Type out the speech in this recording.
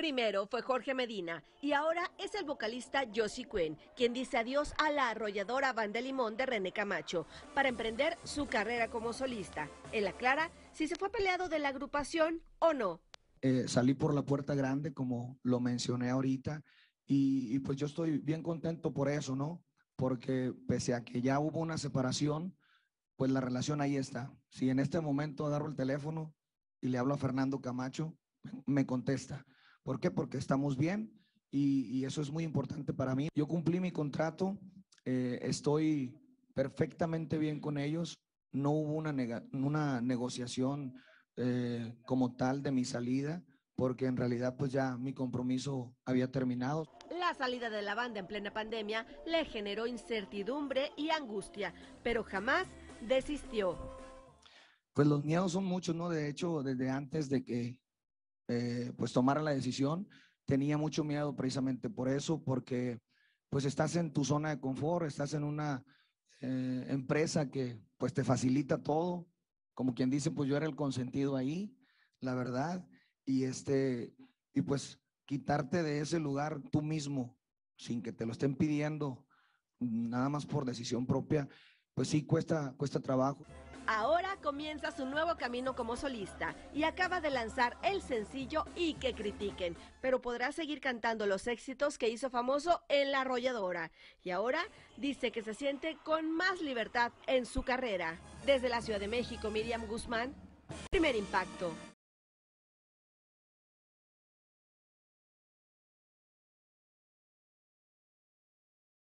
Primero fue Jorge Medina y ahora es el vocalista Josie queen quien dice adiós a la arrolladora Banda Limón de René Camacho para emprender su carrera como solista. Él aclara si se fue peleado de la agrupación o no. Eh, salí por la puerta grande, como lo mencioné ahorita, y, y pues yo estoy bien contento por eso, ¿no? Porque pese a que ya hubo una separación, pues la relación ahí está. Si en este momento agarro el teléfono y le hablo a Fernando Camacho, me contesta. ¿Por qué? Porque estamos bien y, eso es muy importante para mí. Yo cumplí mi contrato, eh, estoy perfectamente bien con ellos, no hubo una, una negociación eh, como tal de mi salida, porque en realidad pues ya mi compromiso había terminado. La salida de la banda en plena pandemia le generó incertidumbre y angustia, pero jamás desistió. Pues los miedos son muchos, ¿no? De hecho, desde antes de que eh, pues tomar la decisión. Tenía mucho miedo precisamente por eso, porque pues estás en tu zona de confort, estás en una eh, empresa que pues te facilita todo. Como quien dice, pues yo era el consentido ahí, la verdad. Y este, y pues quitarte de ese lugar tú mismo, sin que te lo estén pidiendo, nada más por decisión propia, pues sí cuesta, cuesta trabajo. Ahora comienza su nuevo camino como solista y acaba de lanzar el sencillo Y que critiquen, pero podrá seguir cantando los éxitos que hizo famoso en La Arrolladora. Y ahora dice que se siente con más libertad en su carrera. Desde la Ciudad de México, Miriam Guzmán, primer impacto.